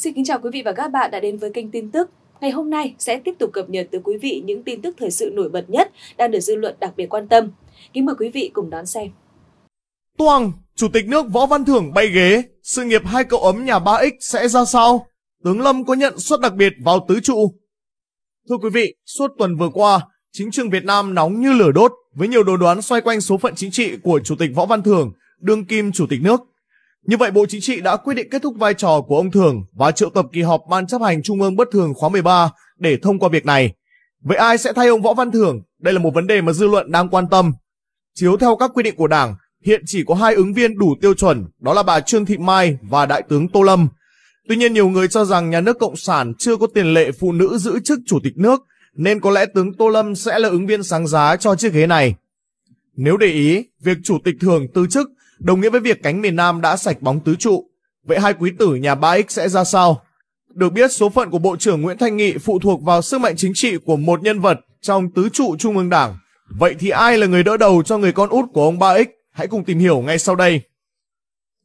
Xin kính chào quý vị và các bạn đã đến với kênh tin tức. Ngày hôm nay sẽ tiếp tục cập nhật tới quý vị những tin tức thời sự nổi bật nhất đang được dư luận đặc biệt quan tâm. Kính mời quý vị cùng đón xem. Toàn Chủ tịch nước Võ Văn Thưởng bay ghế, sự nghiệp hai cậu ấm nhà 3X sẽ ra sao? Tướng Lâm có nhận suất đặc biệt vào tứ trụ. Thưa quý vị, suốt tuần vừa qua, chính trường Việt Nam nóng như lửa đốt với nhiều đồ đoán xoay quanh số phận chính trị của Chủ tịch Võ Văn Thưởng, đương kim Chủ tịch nước. Như vậy Bộ Chính trị đã quyết định kết thúc vai trò của ông Thường và triệu tập kỳ họp Ban chấp hành Trung ương bất thường khóa 13 để thông qua việc này. Vậy ai sẽ thay ông Võ Văn Thường? Đây là một vấn đề mà dư luận đang quan tâm. Chiếu theo các quy định của Đảng, hiện chỉ có hai ứng viên đủ tiêu chuẩn, đó là bà Trương Thị Mai và Đại tướng Tô Lâm. Tuy nhiên nhiều người cho rằng nhà nước Cộng sản chưa có tiền lệ phụ nữ giữ chức chủ tịch nước, nên có lẽ tướng Tô Lâm sẽ là ứng viên sáng giá cho chiếc ghế này. Nếu để ý, việc chủ tịch thường từ chức đồng nghĩa với việc cánh miền Nam đã sạch bóng tứ trụ. Vậy hai quý tử nhà 3X sẽ ra sao? Được biết số phận của Bộ trưởng Nguyễn Thanh Nghị phụ thuộc vào sức mạnh chính trị của một nhân vật trong tứ trụ Trung ương Đảng. Vậy thì ai là người đỡ đầu cho người con út của ông 3X? Hãy cùng tìm hiểu ngay sau đây.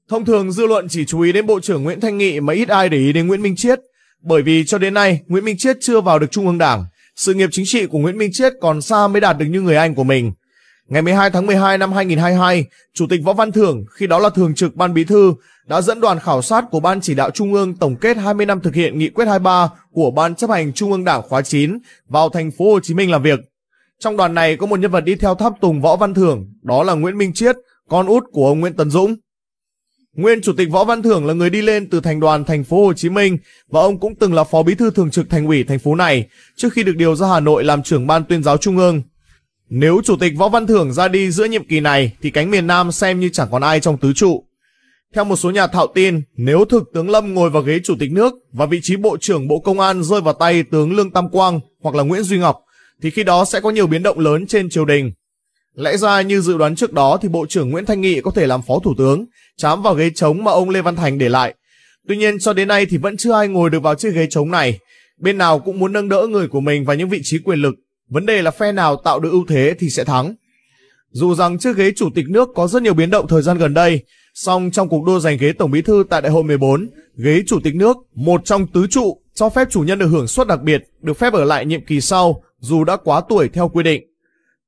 Thông thường dư luận chỉ chú ý đến Bộ trưởng Nguyễn Thanh Nghị mà ít ai để ý đến Nguyễn Minh Chiết. Bởi vì cho đến nay, Nguyễn Minh Chiết chưa vào được Trung ương Đảng. Sự nghiệp chính trị của Nguyễn Minh Chiết còn xa mới đạt được như người anh của mình. Ngày 12 tháng 12 năm 2022, Chủ tịch Võ Văn Thưởng, khi đó là Thường trực Ban Bí Thư, đã dẫn đoàn khảo sát của Ban Chỉ đạo Trung ương tổng kết 20 năm thực hiện Nghị quyết 23 của Ban chấp hành Trung ương Đảng khóa 9 vào thành phố Hồ Chí Minh làm việc. Trong đoàn này có một nhân vật đi theo tháp tùng Võ Văn Thưởng, đó là Nguyễn Minh Chiết, con út của ông Nguyễn Tấn Dũng. Nguyên Chủ tịch Võ Văn Thưởng là người đi lên từ thành đoàn thành phố Hồ Chí Minh và ông cũng từng là phó bí thư thường trực thành ủy thành phố này trước khi được điều ra Hà Nội làm trưởng ban tuyên giáo trung ương. Nếu Chủ tịch Võ Văn Thưởng ra đi giữa nhiệm kỳ này thì cánh miền Nam xem như chẳng còn ai trong tứ trụ. Theo một số nhà thạo tin, nếu thực tướng Lâm ngồi vào ghế Chủ tịch nước và vị trí Bộ trưởng Bộ Công an rơi vào tay tướng Lương Tam Quang hoặc là Nguyễn Duy Ngọc, thì khi đó sẽ có nhiều biến động lớn trên triều đình. Lẽ ra như dự đoán trước đó thì Bộ trưởng Nguyễn Thanh Nghị có thể làm Phó Thủ tướng, chám vào ghế trống mà ông Lê Văn Thành để lại. Tuy nhiên cho đến nay thì vẫn chưa ai ngồi được vào chiếc ghế trống này. Bên nào cũng muốn nâng đỡ người của mình và những vị trí quyền lực Vấn đề là phe nào tạo được ưu thế thì sẽ thắng. Dù rằng chiếc ghế chủ tịch nước có rất nhiều biến động thời gian gần đây, song trong cuộc đua giành ghế tổng bí thư tại đại hội 14, ghế chủ tịch nước, một trong tứ trụ, cho phép chủ nhân được hưởng suất đặc biệt, được phép ở lại nhiệm kỳ sau dù đã quá tuổi theo quy định.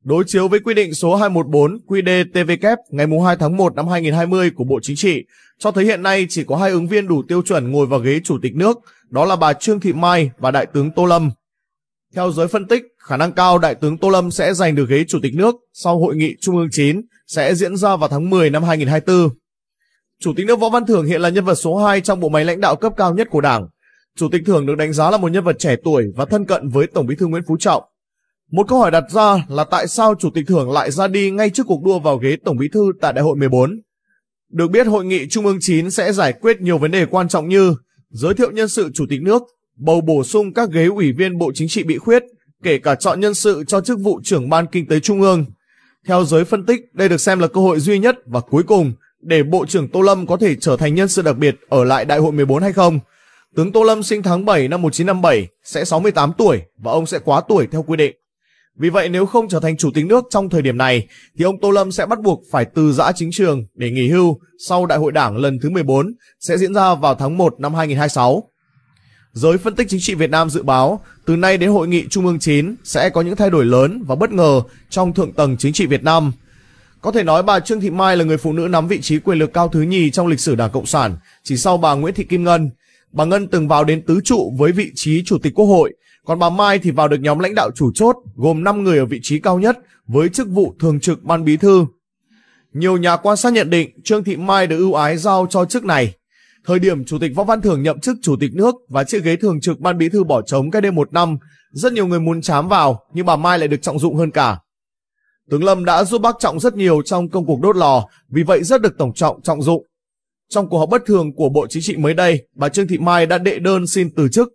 Đối chiếu với quy định số 214 QĐ-TVK ngày 2 tháng 1 năm 2020 của Bộ Chính trị, cho thấy hiện nay chỉ có hai ứng viên đủ tiêu chuẩn ngồi vào ghế chủ tịch nước, đó là bà Trương Thị Mai và Đại tướng Tô Lâm. Theo giới phân tích, khả năng cao Đại tướng Tô Lâm sẽ giành được ghế Chủ tịch nước sau hội nghị Trung ương 9 sẽ diễn ra vào tháng 10 năm 2024. Chủ tịch nước Võ Văn Thưởng hiện là nhân vật số 2 trong bộ máy lãnh đạo cấp cao nhất của Đảng. Chủ tịch Thưởng được đánh giá là một nhân vật trẻ tuổi và thân cận với Tổng bí thư Nguyễn Phú Trọng. Một câu hỏi đặt ra là tại sao Chủ tịch Thưởng lại ra đi ngay trước cuộc đua vào ghế Tổng bí thư tại Đại hội 14? Được biết hội nghị Trung ương 9 sẽ giải quyết nhiều vấn đề quan trọng như giới thiệu nhân sự Chủ tịch nước, bầu bổ sung các ghế ủy viên Bộ Chính trị bị khuyết, kể cả chọn nhân sự cho chức vụ trưởng Ban Kinh tế Trung ương. Theo giới phân tích, đây được xem là cơ hội duy nhất và cuối cùng để Bộ trưởng Tô Lâm có thể trở thành nhân sự đặc biệt ở lại Đại hội 14 hay không. Tướng Tô Lâm sinh tháng 7 năm 1957 sẽ 68 tuổi và ông sẽ quá tuổi theo quy định. Vì vậy nếu không trở thành chủ tịch nước trong thời điểm này thì ông Tô Lâm sẽ bắt buộc phải từ giã chính trường để nghỉ hưu sau đại hội đảng lần thứ 14 sẽ diễn ra vào tháng 1 năm 2026. Giới phân tích chính trị Việt Nam dự báo, từ nay đến hội nghị Trung ương 9 sẽ có những thay đổi lớn và bất ngờ trong thượng tầng chính trị Việt Nam. Có thể nói bà Trương Thị Mai là người phụ nữ nắm vị trí quyền lực cao thứ nhì trong lịch sử Đảng Cộng sản, chỉ sau bà Nguyễn Thị Kim Ngân. Bà Ngân từng vào đến tứ trụ với vị trí Chủ tịch Quốc hội, còn bà Mai thì vào được nhóm lãnh đạo chủ chốt gồm 5 người ở vị trí cao nhất với chức vụ thường trực ban bí thư. Nhiều nhà quan sát nhận định Trương Thị Mai được ưu ái giao cho chức này Thời điểm Chủ tịch Võ Văn Thưởng nhậm chức Chủ tịch nước và chiếc ghế thường trực Ban Bí thư bỏ trống cách đây một năm, rất nhiều người muốn chám vào nhưng bà Mai lại được trọng dụng hơn cả. Tướng Lâm đã giúp bác Trọng rất nhiều trong công cuộc đốt lò, vì vậy rất được Tổng Trọng trọng dụng. Trong cuộc họp bất thường của Bộ Chính trị mới đây, bà Trương Thị Mai đã đệ đơn xin từ chức.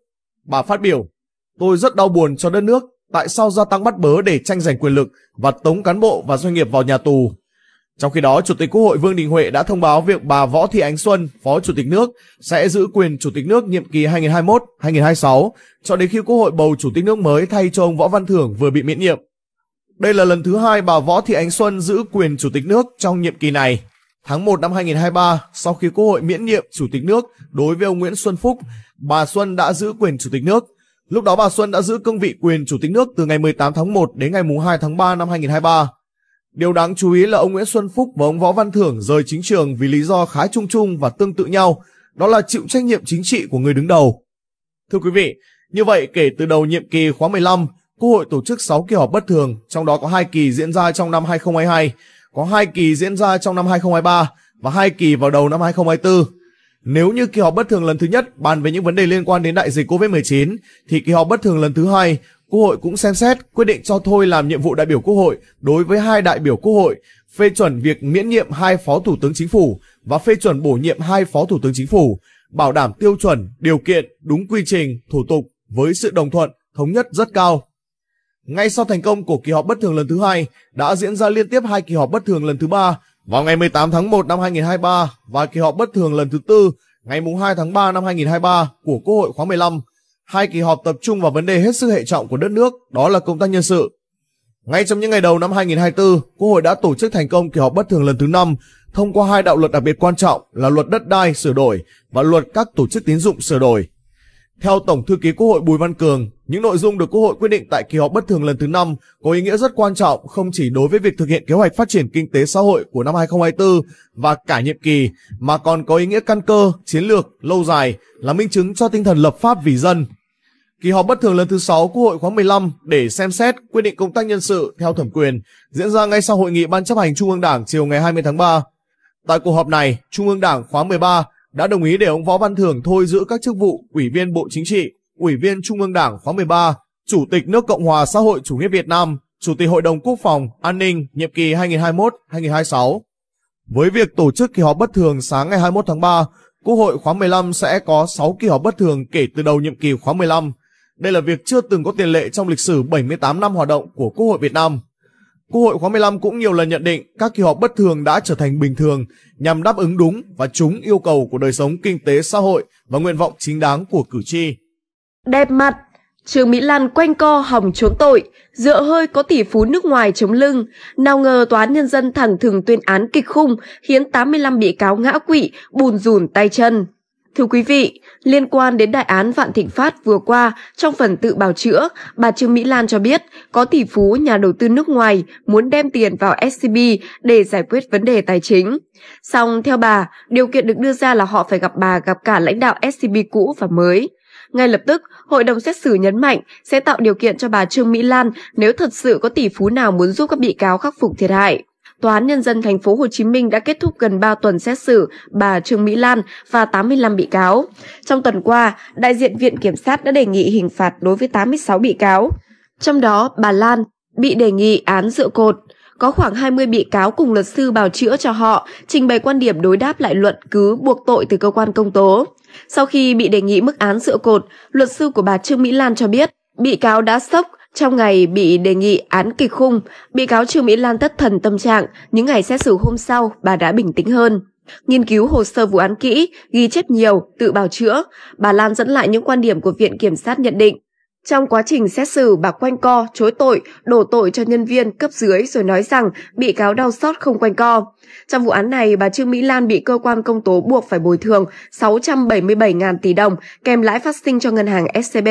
Bà phát biểu, tôi rất đau buồn cho đất nước, tại sao gia tăng bắt bớ để tranh giành quyền lực và tống cán bộ và doanh nghiệp vào nhà tù trong khi đó, Chủ tịch Quốc hội Vương Đình Huệ đã thông báo việc bà Võ Thị Ánh Xuân, Phó Chủ tịch nước, sẽ giữ quyền Chủ tịch nước nhiệm kỳ 2021-2026 cho đến khi Quốc hội bầu Chủ tịch nước mới thay cho ông Võ Văn Thưởng vừa bị miễn nhiệm. Đây là lần thứ hai bà Võ Thị Ánh Xuân giữ quyền Chủ tịch nước trong nhiệm kỳ này. Tháng 1 năm 2023, sau khi Quốc hội miễn nhiệm Chủ tịch nước đối với ông Nguyễn Xuân Phúc, bà Xuân đã giữ quyền Chủ tịch nước. Lúc đó bà Xuân đã giữ cương vị quyền Chủ tịch nước từ ngày 18 tháng 1 đến ngày 2 tháng 3 năm 2023. Điều đáng chú ý là ông Nguyễn Xuân Phúc và ông Võ Văn Thưởng rời chính trường vì lý do khá chung chung và tương tự nhau, đó là chịu trách nhiệm chính trị của người đứng đầu. Thưa quý vị, như vậy kể từ đầu nhiệm kỳ khóa 15, Quốc hội tổ chức 6 kỳ họp bất thường, trong đó có 2 kỳ diễn ra trong năm 2022, có 2 kỳ diễn ra trong năm 2023 và 2 kỳ vào đầu năm 2024. Nếu như kỳ họp bất thường lần thứ nhất bàn về những vấn đề liên quan đến đại dịch COVID-19, thì kỳ họp bất thường lần thứ hai Quốc hội cũng xem xét quyết định cho thôi làm nhiệm vụ đại biểu Quốc hội đối với hai đại biểu Quốc hội, phê chuẩn việc miễn nhiệm hai phó thủ tướng chính phủ và phê chuẩn bổ nhiệm hai phó thủ tướng chính phủ, bảo đảm tiêu chuẩn, điều kiện, đúng quy trình, thủ tục với sự đồng thuận, thống nhất rất cao. Ngay sau thành công của kỳ họp bất thường lần thứ hai, đã diễn ra liên tiếp hai kỳ họp bất thường lần thứ ba vào ngày 18 tháng 1 năm 2023 và kỳ họp bất thường lần thứ tư ngày 2 tháng 3 năm 2023 của Quốc hội khóa 15 Hai kỳ họp tập trung vào vấn đề hết sức hệ trọng của đất nước, đó là công tác nhân sự. Ngay trong những ngày đầu năm 2024, Quốc hội đã tổ chức thành công kỳ họp bất thường lần thứ 5 thông qua hai đạo luật đặc biệt quan trọng là luật đất đai sửa đổi và luật các tổ chức tín dụng sửa đổi. Theo Tổng thư ký Quốc hội Bùi Văn Cường, những nội dung được Quốc hội quyết định tại kỳ họp bất thường lần thứ 5 có ý nghĩa rất quan trọng không chỉ đối với việc thực hiện kế hoạch phát triển kinh tế xã hội của năm 2024 và cả nhiệm kỳ mà còn có ý nghĩa căn cơ, chiến lược, lâu dài là minh chứng cho tinh thần lập pháp vì dân. Kỳ họp bất thường lần thứ 6 Quốc hội khóa 15 để xem xét quyết định công tác nhân sự theo thẩm quyền diễn ra ngay sau hội nghị Ban chấp hành Trung ương Đảng chiều ngày 20 tháng 3. Tại cuộc họp này, Trung ương Đảng khóa 13 đã đồng ý để ông Võ Văn Thưởng thôi giữ các chức vụ Ủy viên Bộ Chính trị, Ủy viên Trung ương Đảng khóa 13, Chủ tịch nước Cộng hòa xã hội chủ nghĩa Việt Nam, Chủ tịch Hội đồng Quốc phòng, An ninh, nhiệm kỳ 2021-2026. Với việc tổ chức kỳ họp bất thường sáng ngày 21 tháng 3, Quốc hội khóa 15 sẽ có 6 kỳ họp bất thường kể từ đầu nhiệm kỳ khóa 15. Đây là việc chưa từng có tiền lệ trong lịch sử 78 năm hoạt động của Quốc hội Việt Nam. Quốc hội khóa 15 cũng nhiều lần nhận định các kỳ họp bất thường đã trở thành bình thường nhằm đáp ứng đúng và trúng yêu cầu của đời sống kinh tế xã hội và nguyện vọng chính đáng của cử tri. Đẹp mặt, Trương Mỹ Lan quanh co hỏng trốn tội, dựa hơi có tỷ phú nước ngoài chống lưng. Nào ngờ tòa án nhân dân thẳng thừng tuyên án kịch khung, khiến 85 bị cáo ngã quỵ, bùn rùn tay chân. Thưa quý vị, liên quan đến đại án Vạn Thịnh Phát vừa qua, trong phần tự bào chữa, bà Trương Mỹ Lan cho biết có tỷ phú nhà đầu tư nước ngoài muốn đem tiền vào SCB để giải quyết vấn đề tài chính. Song theo bà, điều kiện được đưa ra là họ phải gặp bà gặp cả lãnh đạo SCB cũ và mới. Ngay lập tức, hội đồng xét xử nhấn mạnh sẽ tạo điều kiện cho bà Trương Mỹ Lan nếu thật sự có tỷ phú nào muốn giúp các bị cáo khắc phục thiệt hại. Tòa án nhân dân thành phố Hồ Chí Minh đã kết thúc gần 3 tuần xét xử bà Trương Mỹ Lan và 85 bị cáo. Trong tuần qua, đại diện viện kiểm sát đã đề nghị hình phạt đối với 86 bị cáo. Trong đó, bà Lan bị đề nghị án dựa cột. Có khoảng 20 bị cáo cùng luật sư bào chữa cho họ, trình bày quan điểm đối đáp lại luận cứ buộc tội từ cơ quan công tố. Sau khi bị đề nghị mức án dựa cột, luật sư của bà Trương Mỹ Lan cho biết bị cáo đã sốc trong ngày bị đề nghị án kịch khung, bị cáo Trương Mỹ Lan tất thần tâm trạng, những ngày xét xử hôm sau bà đã bình tĩnh hơn. Nghiên cứu hồ sơ vụ án kỹ, ghi chép nhiều, tự bào chữa, bà Lan dẫn lại những quan điểm của Viện Kiểm sát nhận định trong quá trình xét xử, bà quanh co, chối tội, đổ tội cho nhân viên cấp dưới rồi nói rằng bị cáo đau xót không quanh co. Trong vụ án này, bà Trương Mỹ Lan bị cơ quan công tố buộc phải bồi thường 677.000 tỷ đồng kèm lãi phát sinh cho ngân hàng SCB.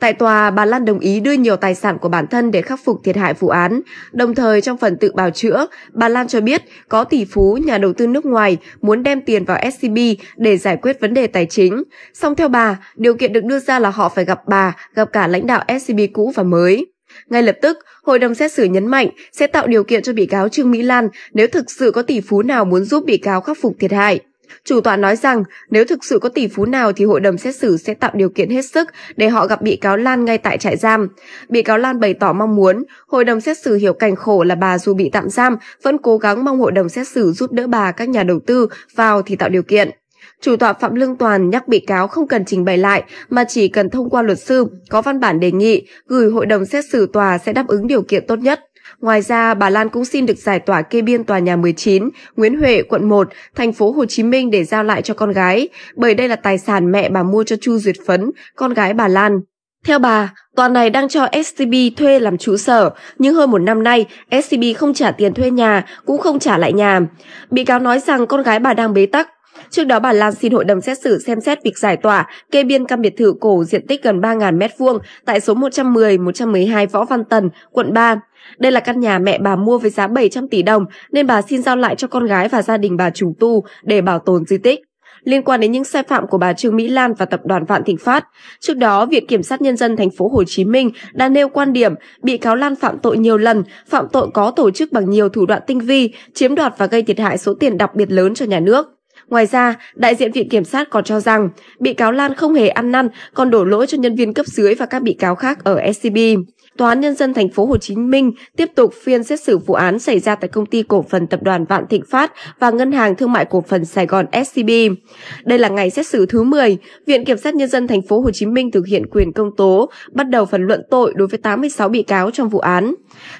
Tại tòa, bà Lan đồng ý đưa nhiều tài sản của bản thân để khắc phục thiệt hại vụ án. Đồng thời trong phần tự bào chữa, bà Lan cho biết có tỷ phú, nhà đầu tư nước ngoài muốn đem tiền vào SCB để giải quyết vấn đề tài chính. Song theo bà, điều kiện được đưa ra là họ phải gặp bà, gặp cả cả lãnh đạo scb cũ và mới ngay lập tức, hội đồng xét xử nhấn mạnh sẽ tạo điều kiện cho bị cáo Trương Mỹ Lan nếu thực sự có tỷ phú nào muốn giúp bị cáo khắc phục thiệt hại. Chủ tọa nói rằng nếu thực sự có tỷ phú nào thì hội đồng xét xử sẽ tạo điều kiện hết sức để họ gặp bị cáo Lan ngay tại trại giam. Bị cáo Lan bày tỏ mong muốn hội đồng xét xử hiểu cảnh khổ là bà dù bị tạm giam vẫn cố gắng mong hội đồng xét xử giúp đỡ bà các nhà đầu tư vào thì tạo điều kiện. Chủ tọa Phạm Lương Toàn nhắc bị cáo không cần trình bày lại mà chỉ cần thông qua luật sư có văn bản đề nghị gửi hội đồng xét xử tòa sẽ đáp ứng điều kiện tốt nhất. Ngoài ra, bà Lan cũng xin được giải tỏa kê biên tòa nhà 19, Nguyễn Huệ, quận 1, thành phố Hồ Chí Minh để giao lại cho con gái, bởi đây là tài sản mẹ bà mua cho Chu Duyệt Phấn, con gái bà Lan. Theo bà, tòa này đang cho SCB thuê làm trụ sở, nhưng hơn một năm nay, SCB không trả tiền thuê nhà, cũng không trả lại nhà. Bị cáo nói rằng con gái bà đang bế tắc, Trước đó bà Lan xin hội đồng xét xử xem xét việc giải tỏa kê biên căn biệt thự cổ diện tích gần 3.000 m2 tại số 110-112 Võ Văn Tần, quận 3. Đây là căn nhà mẹ bà mua với giá 700 tỷ đồng nên bà xin giao lại cho con gái và gia đình bà trùng tu để bảo tồn di tích liên quan đến những sai phạm của bà Trương Mỹ Lan và tập đoàn Vạn Thịnh Phát. Trước đó, Viện Kiểm sát Nhân dân thành phố Hồ Chí Minh đã nêu quan điểm bị cáo Lan phạm tội nhiều lần, phạm tội có tổ chức bằng nhiều thủ đoạn tinh vi, chiếm đoạt và gây thiệt hại số tiền đặc biệt lớn cho nhà nước. Ngoài ra, đại diện Viện Kiểm sát còn cho rằng bị cáo Lan không hề ăn năn còn đổ lỗi cho nhân viên cấp dưới và các bị cáo khác ở SCB. Tòa án nhân dân thành phố Hồ Chí Minh tiếp tục phiên xét xử vụ án xảy ra tại công ty cổ phần tập đoàn Vạn Thịnh Phát và Ngân hàng Thương mại Cổ phần Sài Gòn SCB. Đây là ngày xét xử thứ 10, Viện Kiểm sát Nhân dân thành phố Hồ Chí Minh thực hiện quyền công tố, bắt đầu phần luận tội đối với 86 bị cáo trong vụ án.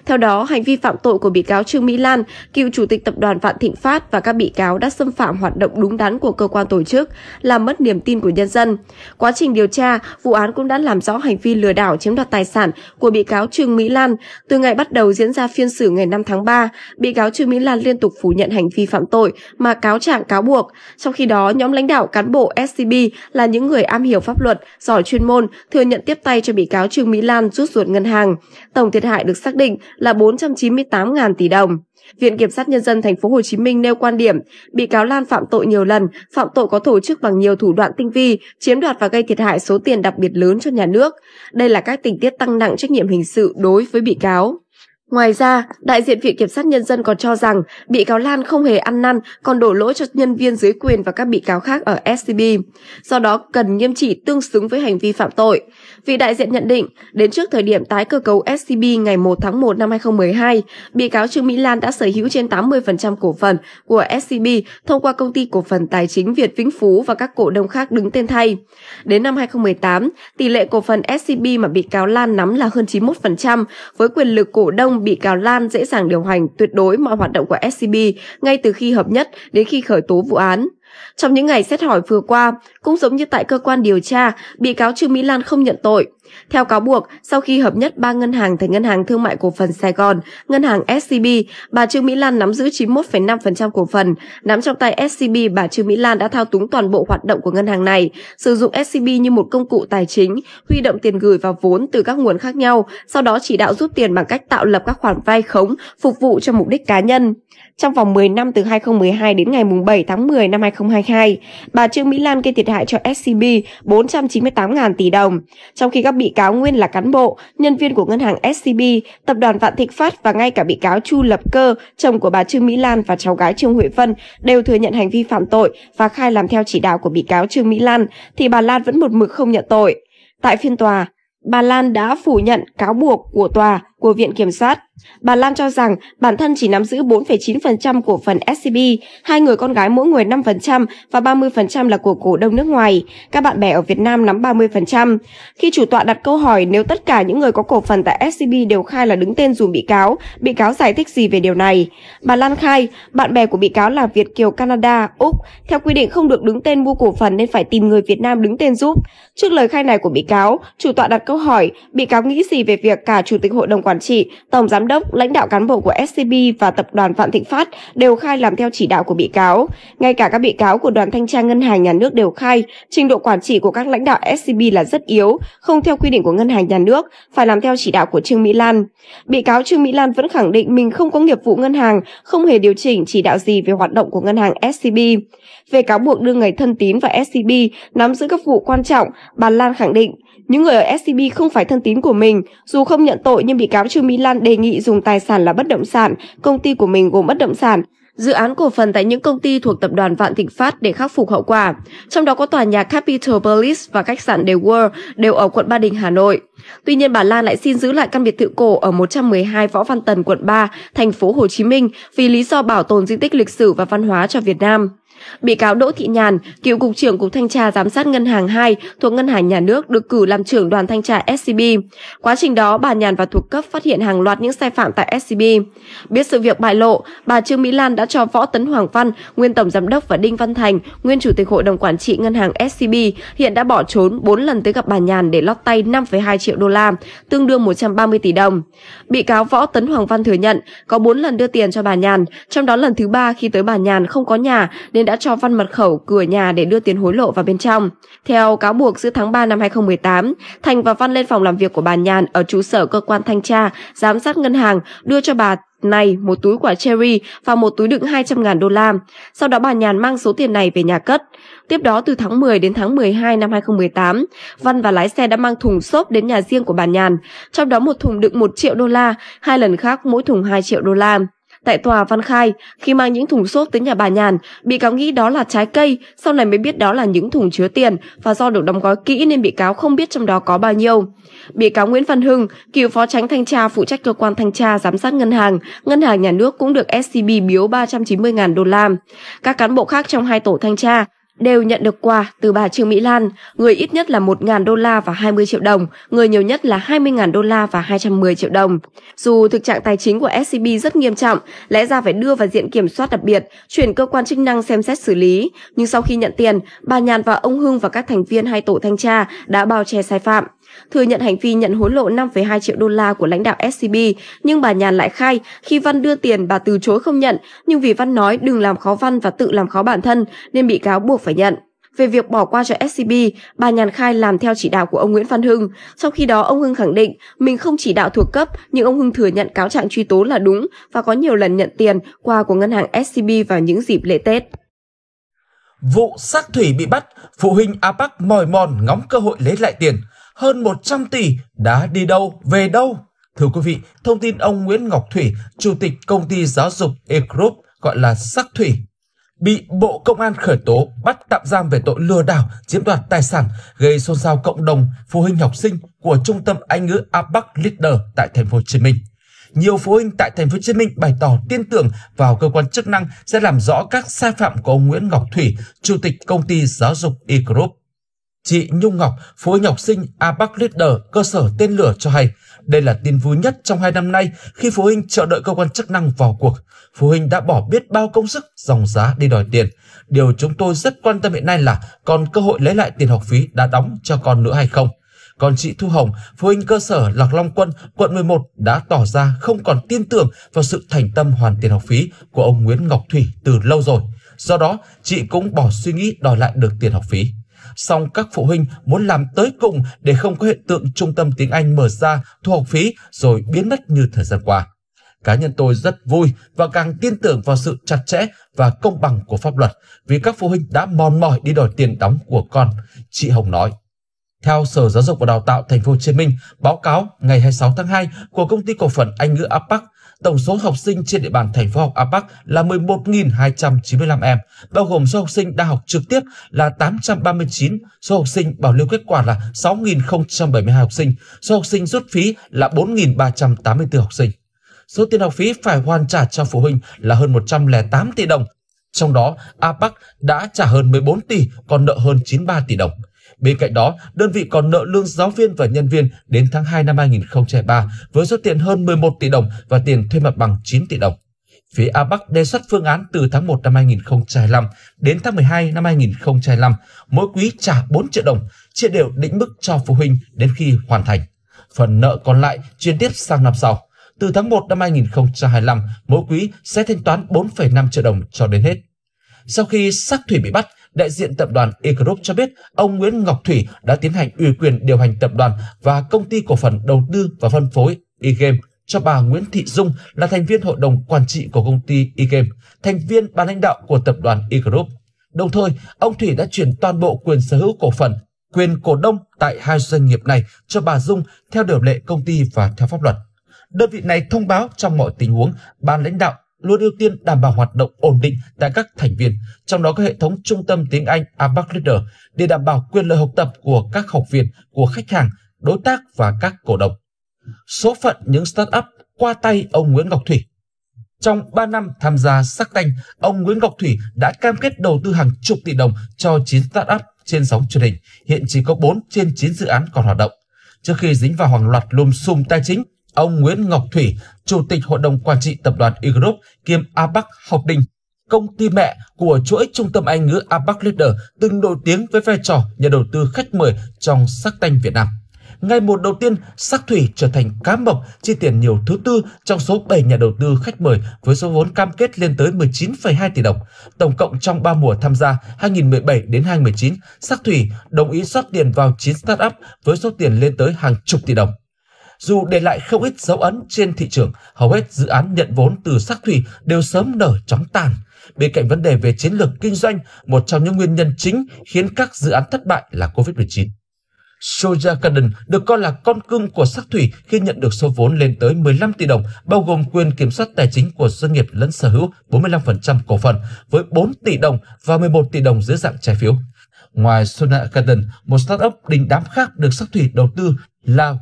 Theo đó, hành vi phạm tội của bị cáo Trương Mỹ Lan, cựu chủ tịch tập đoàn Vạn Thịnh Phát và các bị cáo đã xâm phạm hoạt động đúng đắn của cơ quan tổ chức, làm mất niềm tin của nhân dân. Quá trình điều tra, vụ án cũng đã làm rõ hành vi lừa đảo chiếm đoạt tài sản của bị cáo Trương Mỹ Lan, từ ngày bắt đầu diễn ra phiên xử ngày 5 tháng 3, bị cáo Trương Mỹ Lan liên tục phủ nhận hành vi phạm tội mà cáo trạng cáo buộc. Trong khi đó, nhóm lãnh đạo cán bộ SCB là những người am hiểu pháp luật, giỏi chuyên môn, thừa nhận tiếp tay cho bị cáo Trương Mỹ Lan rút ruột ngân hàng. Tổng thiệt hại được xác định là 498.000 tỷ đồng. Viện Kiểm sát Nhân dân Thành phố Hồ Chí Minh nêu quan điểm, bị cáo Lan phạm tội nhiều lần, phạm tội có tổ chức bằng nhiều thủ đoạn tinh vi, chiếm đoạt và gây thiệt hại số tiền đặc biệt lớn cho nhà nước. Đây là các tình tiết tăng nặng trách nhiệm hình sự đối với bị cáo. Ngoài ra, đại diện Viện Kiểm sát Nhân dân còn cho rằng bị cáo Lan không hề ăn năn, còn đổ lỗi cho nhân viên dưới quyền và các bị cáo khác ở SCB. Do đó, cần nghiêm trị tương xứng với hành vi phạm tội. Vị đại diện nhận định, đến trước thời điểm tái cơ cấu SCB ngày 1 tháng 1 năm 2012, bị cáo Trương Mỹ Lan đã sở hữu trên 80% cổ phần của SCB thông qua công ty cổ phần tài chính Việt Vĩnh Phú và các cổ đông khác đứng tên thay. Đến năm 2018, tỷ lệ cổ phần SCB mà bị cáo Lan nắm là hơn 91%, với quyền lực cổ đông bị cáo Lan dễ dàng điều hành tuyệt đối mọi hoạt động của SCB ngay từ khi hợp nhất đến khi khởi tố vụ án. Trong những ngày xét hỏi vừa qua, cũng giống như tại cơ quan điều tra, bị cáo Trương Mỹ Lan không nhận tội, theo cáo buộc, sau khi hợp nhất ba ngân hàng thành Ngân hàng Thương mại Cổ phần Sài Gòn, Ngân hàng SCB, bà Trương Mỹ Lan nắm giữ 91,5% cổ phần. Nắm trong tay SCB, bà Trương Mỹ Lan đã thao túng toàn bộ hoạt động của ngân hàng này, sử dụng SCB như một công cụ tài chính, huy động tiền gửi và vốn từ các nguồn khác nhau, sau đó chỉ đạo rút tiền bằng cách tạo lập các khoản vay khống phục vụ cho mục đích cá nhân. Trong vòng 10 năm từ 2012 đến ngày 7 tháng 10 năm 2022, bà Trương Mỹ Lan gây thiệt hại cho SCB 498.000 tỷ đồng, trong khi các các bị cáo nguyên là cán bộ, nhân viên của ngân hàng SCB, tập đoàn Vạn Thịnh Phát và ngay cả bị cáo Chu Lập Cơ, chồng của bà Trương Mỹ Lan và cháu gái Trương Huệ Vân đều thừa nhận hành vi phạm tội và khai làm theo chỉ đạo của bị cáo Trương Mỹ Lan thì bà Lan vẫn một mực không nhận tội. Tại phiên tòa, bà Lan đã phủ nhận cáo buộc của tòa của Viện Kiểm sát. Bà Lan cho rằng bản thân chỉ nắm giữ 4,9% cổ phần SCB, hai người con gái mỗi người 5% và 30% là của cổ đông nước ngoài. Các bạn bè ở Việt Nam nắm 30%. Khi chủ tọa đặt câu hỏi nếu tất cả những người có cổ phần tại SCB đều khai là đứng tên dùm bị cáo, bị cáo giải thích gì về điều này? Bà Lan khai, bạn bè của bị cáo là Việt Kiều Canada, Úc. Theo quy định không được đứng tên mua cổ phần nên phải tìm người Việt Nam đứng tên giúp. Trước lời khai này của bị cáo, chủ tọa đặt câu hỏi, bị cáo nghĩ gì về việc cả chủ tịch hội đồng quản quản trị, tổng giám đốc, lãnh đạo cán bộ của SCB và tập đoàn Vạn Thịnh Phát đều khai làm theo chỉ đạo của bị cáo. Ngay cả các bị cáo của đoàn thanh tra ngân hàng nhà nước đều khai trình độ quản trị của các lãnh đạo SCB là rất yếu, không theo quy định của ngân hàng nhà nước, phải làm theo chỉ đạo của Trương Mỹ Lan. Bị cáo Trương Mỹ Lan vẫn khẳng định mình không có nghiệp vụ ngân hàng, không hề điều chỉnh chỉ đạo gì về hoạt động của ngân hàng SCB. Về cáo buộc đưa người thân tín và SCB nắm giữ các vụ quan trọng, bà Lan khẳng định những người ở SCB không phải thân tín của mình, dù không nhận tội nhưng bị cáo Trương Mỹ Lan đề nghị dùng tài sản là bất động sản, công ty của mình gồm bất động sản, dự án cổ phần tại những công ty thuộc tập đoàn Vạn Thịnh Phát để khắc phục hậu quả. Trong đó có tòa nhà Capital Palace và khách sạn The World đều ở quận Ba Đình, Hà Nội. Tuy nhiên bà Lan lại xin giữ lại căn biệt thự cổ ở 112 Võ Văn Tần, quận 3, thành phố Hồ Chí Minh vì lý do bảo tồn di tích lịch sử và văn hóa cho Việt Nam. Bị cáo Đỗ Thị Nhàn, cựu cục trưởng Cục Thanh tra Giám sát Ngân hàng 2 thuộc Ngân hàng Nhà nước được cử làm trưởng đoàn thanh tra SCB. Quá trình đó, bà Nhàn và thuộc cấp phát hiện hàng loạt những sai phạm tại SCB. Biết sự việc bại lộ, bà Trương Mỹ Lan đã cho Võ Tấn Hoàng Văn, nguyên tổng giám đốc và Đinh Văn Thành, nguyên chủ tịch hội đồng quản trị Ngân hàng SCB, hiện đã bỏ trốn 4 lần tới gặp bà Nhàn để lót tay 5,2 triệu đô la, tương đương 130 tỷ đồng. Bị cáo Võ Tấn Hoàng Văn thừa nhận có 4 lần đưa tiền cho bà Nhàn, trong đó lần thứ ba khi tới bà Nhàn không có nhà nên nên đã cho văn mật khẩu cửa nhà để đưa tiền hối lộ vào bên trong. Theo cáo buộc giữa tháng 3 năm 2018, Thành và Văn lên phòng làm việc của bà Nhàn ở trụ sở cơ quan thanh tra, giám sát ngân hàng, đưa cho bà này một túi quả cherry và một túi đựng 200.000 đô la. Sau đó bà Nhàn mang số tiền này về nhà cất. Tiếp đó từ tháng 10 đến tháng 12 năm 2018, Văn và lái xe đã mang thùng xốp đến nhà riêng của bà Nhàn, trong đó một thùng đựng 1 triệu đô la, hai lần khác mỗi thùng 2 triệu đô la. Tại tòa Văn khai, khi mang những thùng xốp tới nhà bà Nhàn, bị cáo nghĩ đó là trái cây, sau này mới biết đó là những thùng chứa tiền và do được đóng gói kỹ nên bị cáo không biết trong đó có bao nhiêu. Bị cáo Nguyễn Văn Hưng, cựu phó tránh thanh tra phụ trách cơ quan thanh tra giám sát ngân hàng, ngân hàng nhà nước cũng được SCB biếu 390.000 đô la. Các cán bộ khác trong hai tổ thanh tra đều nhận được quà từ bà Trương Mỹ Lan, người ít nhất là 1.000 đô la và 20 triệu đồng, người nhiều nhất là 20.000 đô la và 210 triệu đồng. Dù thực trạng tài chính của SCB rất nghiêm trọng, lẽ ra phải đưa vào diện kiểm soát đặc biệt, chuyển cơ quan chức năng xem xét xử lý, nhưng sau khi nhận tiền, bà Nhàn và ông Hưng và các thành viên hai tổ thanh tra đã bao che sai phạm. Thừa nhận hành vi nhận hối lộ 5,2 triệu đô la của lãnh đạo SCB, nhưng bà Nhàn lại khai khi Văn đưa tiền bà từ chối không nhận, nhưng vì Văn nói đừng làm khó Văn và tự làm khó bản thân nên bị cáo buộc phải nhận. Về việc bỏ qua cho SCB, bà Nhàn khai làm theo chỉ đạo của ông Nguyễn Văn Hưng. Trong khi đó, ông Hưng khẳng định mình không chỉ đạo thuộc cấp, nhưng ông Hưng thừa nhận cáo trạng truy tố là đúng và có nhiều lần nhận tiền qua của ngân hàng SCB vào những dịp lễ Tết. Vụ sát thủy bị bắt, phụ huynh APAC mòi mòn ngóng cơ hội lấy lại tiền hơn 100 tỷ đã đi đâu, về đâu? Thưa quý vị, thông tin ông Nguyễn Ngọc Thủy, Chủ tịch Công ty Giáo dục E Group gọi là Sắc Thủy, bị Bộ Công an khởi tố bắt tạm giam về tội lừa đảo, chiếm đoạt tài sản, gây xôn xao cộng đồng phụ huynh học sinh của Trung tâm Anh ngữ APAC Leader tại Thành phố Hồ Chí Minh. Nhiều phụ huynh tại Thành phố Hồ Chí Minh bày tỏ tin tưởng vào cơ quan chức năng sẽ làm rõ các sai phạm của ông Nguyễn Ngọc Thủy, Chủ tịch Công ty Giáo dục E Group. Chị Nhung Ngọc, phụ huynh học sinh ABAC Leader, cơ sở tên lửa cho hay, đây là tin vui nhất trong hai năm nay khi phụ huynh chờ đợi cơ quan chức năng vào cuộc. Phụ huynh đã bỏ biết bao công sức, dòng giá đi đòi tiền. Điều chúng tôi rất quan tâm hiện nay là còn cơ hội lấy lại tiền học phí đã đóng cho con nữa hay không. Còn chị Thu Hồng, phụ huynh cơ sở Lạc Long Quân, quận 11 đã tỏ ra không còn tin tưởng vào sự thành tâm hoàn tiền học phí của ông Nguyễn Ngọc Thủy từ lâu rồi. Do đó, chị cũng bỏ suy nghĩ đòi lại được tiền học phí song các phụ huynh muốn làm tới cùng để không có hiện tượng trung tâm tiếng Anh mở ra, thu học phí rồi biến mất như thời gian qua. Cá nhân tôi rất vui và càng tin tưởng vào sự chặt chẽ và công bằng của pháp luật vì các phụ huynh đã mòn mỏi đi đòi tiền đóng của con, chị Hồng nói. Theo Sở Giáo dục và Đào tạo Thành phố Hồ Chí Minh, báo cáo ngày 26 tháng 2 của công ty cổ phần Anh ngữ Apac Tổng số học sinh trên địa bàn thành phố học APAC là 11.295 em, bao gồm số học sinh đang học trực tiếp là 839, số học sinh bảo lưu kết quả là 6.072 học sinh, số học sinh rút phí là 4.384 học sinh. Số tiền học phí phải hoàn trả cho phụ huynh là hơn 108 tỷ đồng, trong đó APAC đã trả hơn 14 tỷ, còn nợ hơn 93 tỷ đồng. Bên cạnh đó, đơn vị còn nợ lương giáo viên và nhân viên đến tháng 2 năm 2003 với số tiền hơn 11 tỷ đồng và tiền thuê mặt bằng 9 tỷ đồng. Phía a bắc đề xuất phương án từ tháng 1 năm 2025 đến tháng 12 năm 2025, mỗi quý trả 4 triệu đồng, chia đều định mức cho phụ huynh đến khi hoàn thành. Phần nợ còn lại chuyển tiếp sang năm sau. Từ tháng 1 năm 2025, mỗi quý sẽ thanh toán 4,5 triệu đồng cho đến hết. Sau khi sắc thủy bị bắt, đại diện tập đoàn E Group cho biết ông Nguyễn Ngọc Thủy đã tiến hành ủy quyền điều hành tập đoàn và công ty cổ phần đầu tư và phân phối eGame cho bà Nguyễn Thị Dung là thành viên hội đồng quản trị của công ty eGame, thành viên ban lãnh đạo của tập đoàn E Group. Đồng thời, ông Thủy đã chuyển toàn bộ quyền sở hữu cổ phần, quyền cổ đông tại hai doanh nghiệp này cho bà Dung theo điều lệ công ty và theo pháp luật. Đơn vị này thông báo trong mọi tình huống, ban lãnh đạo luôn ưu tiên đảm bảo hoạt động ổn định tại các thành viên, trong đó có hệ thống trung tâm tiếng Anh ABAC Leader để đảm bảo quyền lợi học tập của các học viên, của khách hàng, đối tác và các cổ đông. Số phận những startup qua tay ông Nguyễn Ngọc Thủy trong 3 năm tham gia sắc tanh, ông Nguyễn Ngọc Thủy đã cam kết đầu tư hàng chục tỷ đồng cho 9 startup trên sóng truyền hình. Hiện chỉ có 4 trên 9 dự án còn hoạt động. Trước khi dính vào hàng loạt lùm xùm tài chính, Ông Nguyễn Ngọc Thủy, Chủ tịch Hội đồng Quản trị Tập đoàn E-Group kiêm ABAC Học Đình, công ty mẹ của chuỗi trung tâm Anh ngữ ABAC Leader từng nổi tiếng với vai trò nhà đầu tư khách mời trong sắc tanh Việt Nam. Ngày một đầu tiên, Sắc Thủy trở thành cá mập chi tiền nhiều thứ tư trong số 7 nhà đầu tư khách mời với số vốn cam kết lên tới 19,2 tỷ đồng. Tổng cộng trong 3 mùa tham gia 2017 đến 2019, Sắc Thủy đồng ý rót tiền vào 9 startup với số tiền lên tới hàng chục tỷ đồng dù để lại không ít dấu ấn trên thị trường, hầu hết dự án nhận vốn từ sắc thủy đều sớm nở chóng tàn. Bên cạnh vấn đề về chiến lược kinh doanh, một trong những nguyên nhân chính khiến các dự án thất bại là COVID-19. Soja Garden được coi là con cưng của sắc thủy khi nhận được số vốn lên tới 15 tỷ đồng, bao gồm quyền kiểm soát tài chính của doanh nghiệp lẫn sở hữu 45% cổ phần với 4 tỷ đồng và 11 tỷ đồng dưới dạng trái phiếu. Ngoài Sona Garden, một startup đình đám khác được sắc thủy đầu tư là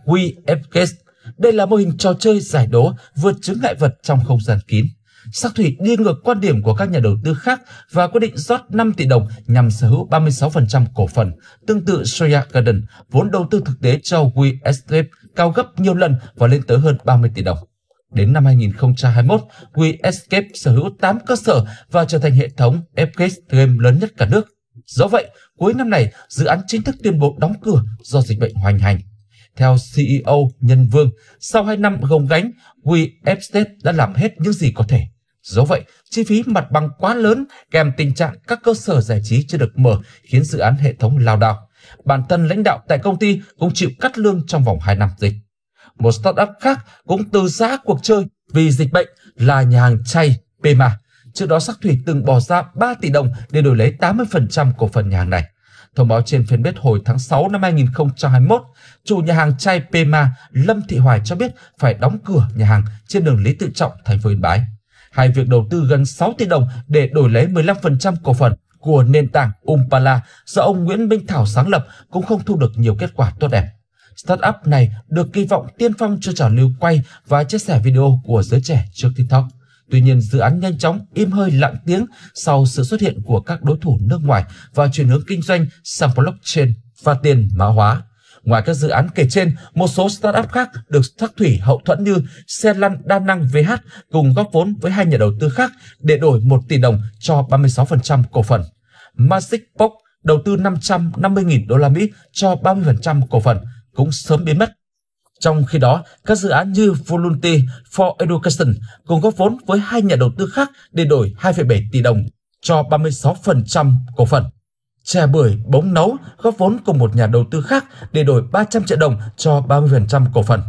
Escape. Đây là mô hình trò chơi giải đố vượt chướng ngại vật trong không gian kín. Sắc Thủy đi ngược quan điểm của các nhà đầu tư khác và quyết định rót 5 tỷ đồng nhằm sở hữu 36% cổ phần. Tương tự Soya Garden, vốn đầu tư thực tế cho We Escape cao gấp nhiều lần và lên tới hơn 30 tỷ đồng. Đến năm 2021, We Escape sở hữu 8 cơ sở và trở thành hệ thống Escape game lớn nhất cả nước. Do vậy, cuối năm này, dự án chính thức tuyên bố đóng cửa do dịch bệnh hoành hành. Theo CEO Nhân Vương, sau 2 năm gồng gánh, We Estate đã làm hết những gì có thể. Do vậy, chi phí mặt bằng quá lớn kèm tình trạng các cơ sở giải trí chưa được mở khiến dự án hệ thống lao đao. Bản thân lãnh đạo tại công ty cũng chịu cắt lương trong vòng 2 năm dịch. Một startup khác cũng từ giã cuộc chơi vì dịch bệnh là nhà hàng chay Pema. Trước đó Sắc Thủy từng bỏ ra 3 tỷ đồng để đổi lấy 80% cổ phần nhà hàng này. Thông báo trên fanpage hồi tháng 6 năm 2021, chủ nhà hàng Chai Pema Lâm Thị Hoài cho biết phải đóng cửa nhà hàng trên đường Lý Tự Trọng, thành phố Yên Bái. Hai việc đầu tư gần 6 tỷ đồng để đổi lấy 15% cổ phần của nền tảng Umpala do ông Nguyễn Minh Thảo sáng lập cũng không thu được nhiều kết quả tốt đẹp. Startup này được kỳ vọng tiên phong cho trò lưu quay và chia sẻ video của giới trẻ trước TikTok. Tuy nhiên, dự án nhanh chóng im hơi lặng tiếng sau sự xuất hiện của các đối thủ nước ngoài và chuyển hướng kinh doanh sang blockchain và tiền mã hóa. Ngoài các dự án kể trên, một số startup khác được thác thủy hậu thuẫn như Xe lăn Đa Năng VH cùng góp vốn với hai nhà đầu tư khác để đổi 1 tỷ đồng cho 36% cổ phần. Magic Box đầu tư 550.000 đô la Mỹ cho 30% cổ phần cũng sớm biến mất. Trong khi đó, các dự án như Volunteer for Education cùng góp vốn với hai nhà đầu tư khác để đổi 2,7 tỷ đồng cho 36% cổ phần. Chè bưởi bóng nấu góp vốn cùng một nhà đầu tư khác để đổi 300 triệu đồng cho 30% cổ phần.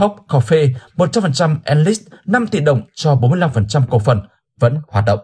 Top Coffee 100% Enlist 5 tỷ đồng cho 45% cổ phần vẫn hoạt động.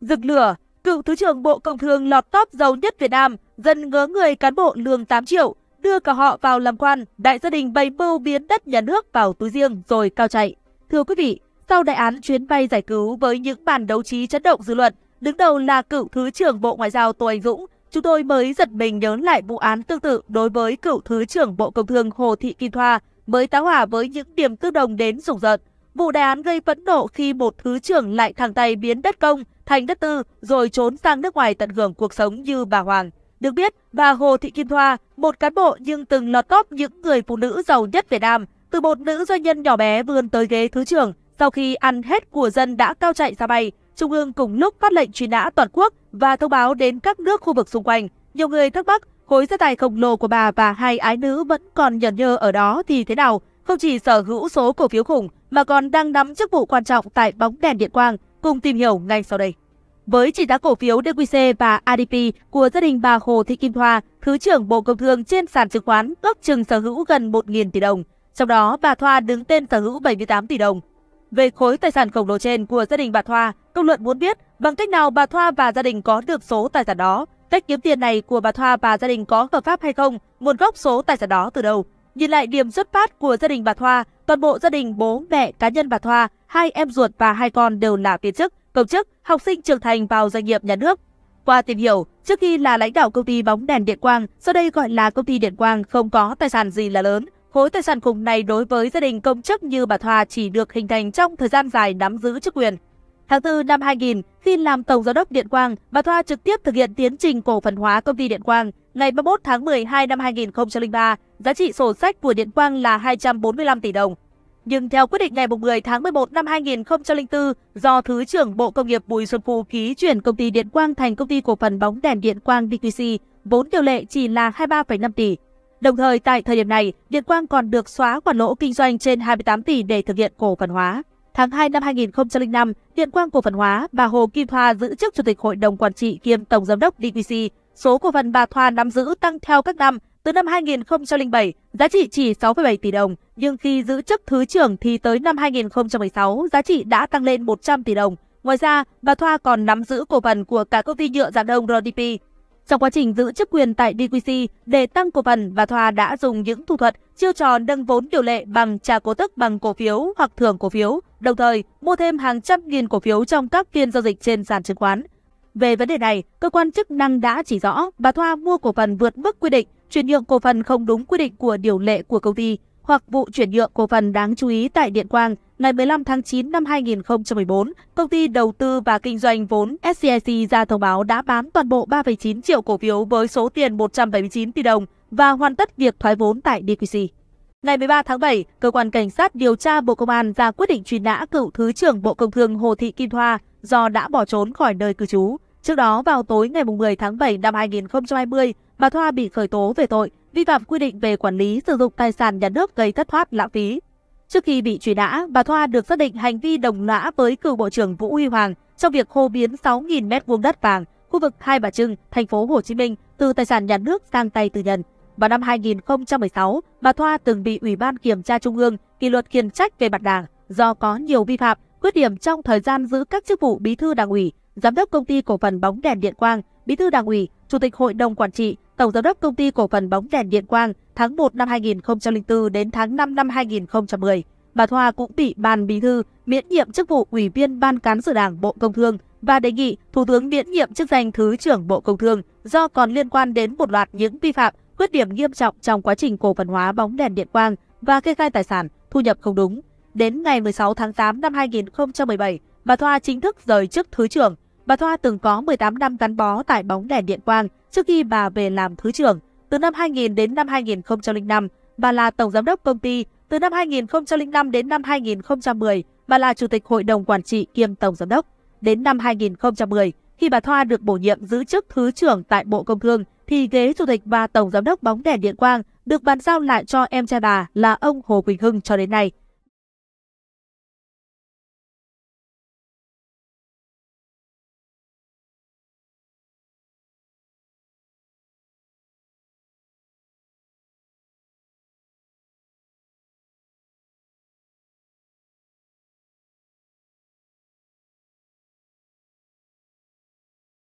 Dực lửa, cựu Thứ trưởng Bộ Công Thương lọt top giàu nhất Việt Nam, dân ngớ người cán bộ lương 8 triệu, đưa cả họ vào làm quan, đại gia đình bày mưu biến đất nhà nước vào túi riêng rồi cao chạy. Thưa quý vị, sau đại án chuyến bay giải cứu với những bản đấu trí chấn động dư luận, Đứng đầu là cựu Thứ trưởng Bộ Ngoại giao Tô Anh Dũng, chúng tôi mới giật mình nhớ lại vụ án tương tự đối với cựu Thứ trưởng Bộ Công Thương Hồ Thị Kim Thoa mới tá hỏa với những điểm tương đồng đến rùng rợn. Vụ đại án gây phẫn nộ khi một Thứ trưởng lại thẳng tay biến đất công thành đất tư rồi trốn sang nước ngoài tận hưởng cuộc sống như bà Hoàng. Được biết, bà Hồ Thị Kim Thoa, một cán bộ nhưng từng lọt top những người phụ nữ giàu nhất Việt Nam, từ một nữ doanh nhân nhỏ bé vươn tới ghế thứ trưởng, sau khi ăn hết của dân đã cao chạy ra bay, Trung ương cùng lúc phát lệnh truy nã toàn quốc và thông báo đến các nước khu vực xung quanh. Nhiều người thắc mắc, khối gia tài khổng lồ của bà và hai ái nữ vẫn còn nhờn nhơ ở đó thì thế nào? Không chỉ sở hữu số cổ phiếu khủng mà còn đang nắm chức vụ quan trọng tại bóng đèn điện quang, cùng tìm hiểu ngay sau đây. Với chỉ giá cổ phiếu DQC và ADP của gia đình bà Hồ Thị Kim Thoa, Thứ trưởng Bộ Công Thương trên sàn chứng khoán ước chừng sở hữu gần 1.000 tỷ đồng. Trong đó, bà Thoa đứng tên sở hữu 78 tỷ đồng, về khối tài sản khổng lồ trên của gia đình bà Thoa, công luận muốn biết bằng cách nào bà Thoa và gia đình có được số tài sản đó, cách kiếm tiền này của bà Thoa và gia đình có hợp pháp hay không, nguồn gốc số tài sản đó từ đâu. Nhìn lại điểm xuất phát của gia đình bà Thoa, toàn bộ gia đình bố, mẹ, cá nhân bà Thoa, hai em ruột và hai con đều là viên chức, công chức, học sinh trưởng thành vào doanh nghiệp nhà nước. Qua tìm hiểu, trước khi là lãnh đạo công ty bóng đèn Điện Quang, sau đây gọi là công ty Điện Quang không có tài sản gì là lớn, Khối tài sản khủng này đối với gia đình công chức như bà Thoa chỉ được hình thành trong thời gian dài nắm giữ chức quyền. Tháng 4 năm 2000, khi làm Tổng Giám đốc Điện Quang, bà Thoa trực tiếp thực hiện tiến trình cổ phần hóa công ty Điện Quang. Ngày 31 tháng 12 năm 2003, giá trị sổ sách của Điện Quang là 245 tỷ đồng. Nhưng theo quyết định ngày 10 tháng 11 năm 2004 do Thứ trưởng Bộ Công nghiệp Bùi Xuân Phú ký chuyển công ty Điện Quang thành công ty cổ phần bóng đèn Điện Quang DQC, vốn điều lệ chỉ là 23,5 tỷ. Đồng thời tại thời điểm này, Điện Quang còn được xóa khoản lỗ kinh doanh trên 28 tỷ để thực hiện cổ phần hóa. Tháng 2 năm 2005, Điện Quang cổ phần hóa, bà Hồ Kim Thoa giữ chức chủ tịch hội đồng quản trị kiêm tổng giám đốc DQC. Số cổ phần bà Thoa nắm giữ tăng theo các năm. Từ năm 2007, giá trị chỉ 6,7 tỷ đồng, nhưng khi giữ chức thứ trưởng thì tới năm 2016, giá trị đã tăng lên 100 tỷ đồng. Ngoài ra, bà Thoa còn nắm giữ cổ phần của cả công ty nhựa Giảng Đông RDP, trong quá trình giữ chức quyền tại DQC, để tăng cổ phần và Thoa đã dùng những thủ thuật chiêu trò nâng vốn điều lệ bằng trả cổ tức bằng cổ phiếu hoặc thưởng cổ phiếu, đồng thời mua thêm hàng trăm nghìn cổ phiếu trong các phiên giao dịch trên sàn chứng khoán. Về vấn đề này, cơ quan chức năng đã chỉ rõ bà Thoa mua cổ phần vượt mức quy định, chuyển nhượng cổ phần không đúng quy định của điều lệ của công ty hoặc vụ chuyển nhượng cổ phần đáng chú ý tại Điện Quang ngày 15 tháng 9 năm 2014, công ty đầu tư và kinh doanh vốn SCIC ra thông báo đã bán toàn bộ 3,9 triệu cổ phiếu với số tiền 179 tỷ đồng và hoàn tất việc thoái vốn tại DQC. Ngày 13 tháng 7, cơ quan cảnh sát điều tra Bộ Công an ra quyết định truy nã cựu Thứ trưởng Bộ Công Thương Hồ Thị Kim Thoa do đã bỏ trốn khỏi nơi cư trú. Trước đó vào tối ngày 10 tháng 7 năm 2020, bà Thoa bị khởi tố về tội vi phạm quy định về quản lý sử dụng tài sản nhà nước gây thất thoát lãng phí Trước khi bị truy nã, bà Thoa được xác định hành vi đồng lõa với cựu Bộ trưởng Vũ Huy Hoàng trong việc hô biến 6.000 m2 đất vàng khu vực Hai Bà Trưng, thành phố Hồ Chí Minh từ tài sản nhà nước sang tay tư nhân. Vào năm 2016, bà Thoa từng bị Ủy ban Kiểm tra Trung ương kỷ luật khiển trách về mặt đảng do có nhiều vi phạm, khuyết điểm trong thời gian giữ các chức vụ bí thư đảng ủy, giám đốc công ty cổ phần bóng đèn Điện Quang, bí thư đảng ủy, chủ tịch hội đồng quản trị, Tổng giám đốc công ty cổ phần bóng đèn Điện Quang tháng 1 năm 2004 đến tháng 5 năm 2010. Bà Thoa cũng bị Ban Bí thư miễn nhiệm chức vụ Ủy viên Ban cán sự Đảng Bộ Công Thương và đề nghị Thủ tướng miễn nhiệm chức danh Thứ trưởng Bộ Công Thương do còn liên quan đến một loạt những vi phạm, khuyết điểm nghiêm trọng trong quá trình cổ phần hóa bóng đèn Điện Quang và kê khai tài sản, thu nhập không đúng. Đến ngày 16 tháng 8 năm 2017, bà Thoa chính thức rời chức Thứ trưởng Bà Thoa từng có 18 năm gắn bó tại bóng đèn điện quang trước khi bà về làm thứ trưởng. Từ năm 2000 đến năm 2005, bà là tổng giám đốc công ty. Từ năm 2005 đến năm 2010, bà là chủ tịch hội đồng quản trị kiêm tổng giám đốc. Đến năm 2010, khi bà Thoa được bổ nhiệm giữ chức thứ trưởng tại Bộ Công Thương, thì ghế chủ tịch và tổng giám đốc bóng đèn điện quang được bàn giao lại cho em trai bà là ông Hồ Quỳnh Hưng cho đến nay.